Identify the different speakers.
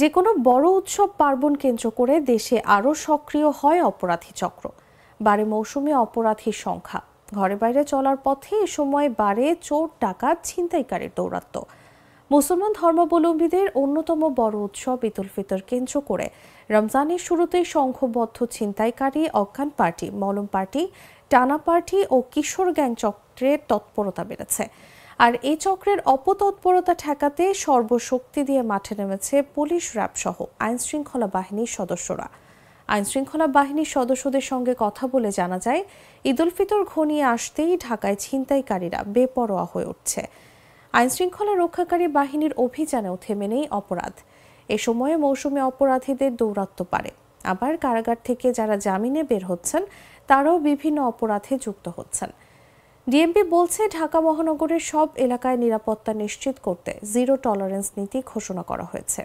Speaker 1: যে কোনো বড় উৎসব পার্বণ কেন্দ্র করে দেশে আরও সক্রিয় হয় অপরাধী চক্র বারে মৌসুমে অপরাধীর সংখ্যা ঘরে বাইরে চলার পথে এ সময় বারে চোর ডাকাত ছিনতাইকারীর দৌরাত্ম মুসলমান ধর্মাবলম্বীদের অন্যতম বড় উৎসব ইতুল ফিতর কেন্দ্র করে রমজানের শুরুতে সংঘবদ্ধ ছিনতাইকারী অজ্ঞান পার্টি মলম পার্টি টানা পার্টি ও কিশোর গ্যাং চক্রের তৎপরতা বেড়েছে আর এই চক্রের অপতৎপরতা ঠেকাতে সর্বশক্তি দিয়ে মাঠে নেমেছে পুলিশ র্যাব সহ আইনশৃঙ্খলা বাহিনীর সদস্যরা আইনশৃঙ্খলা বাহিনীর সদস্যদের সঙ্গে কথা বলে জানা যায় ঈদুল ফিতর ঘনিয়ে আসতেই ঢাকায় ছিনতাইকারীরা বেপরোয়া হয়ে উঠছে আইনশৃঙ্খলা রক্ষাকারী বাহিনীর অভিযানেও থেমে নেই অপরাধ এ সময়ে মৌসুমে অপরাধীদের দৌরাত্ম পারে আবার কারাগার থেকে যারা জামিনে বের হচ্ছেন তারাও বিভিন্ন অপরাধে যুক্ত হচ্ছেন ডিএমপি বলছে ঢাকা মহানগরের সব এলাকায় নিরাপত্তা নিশ্চিত করতে জিরো টলারেন্স নীতি ঘোষণা করা হয়েছে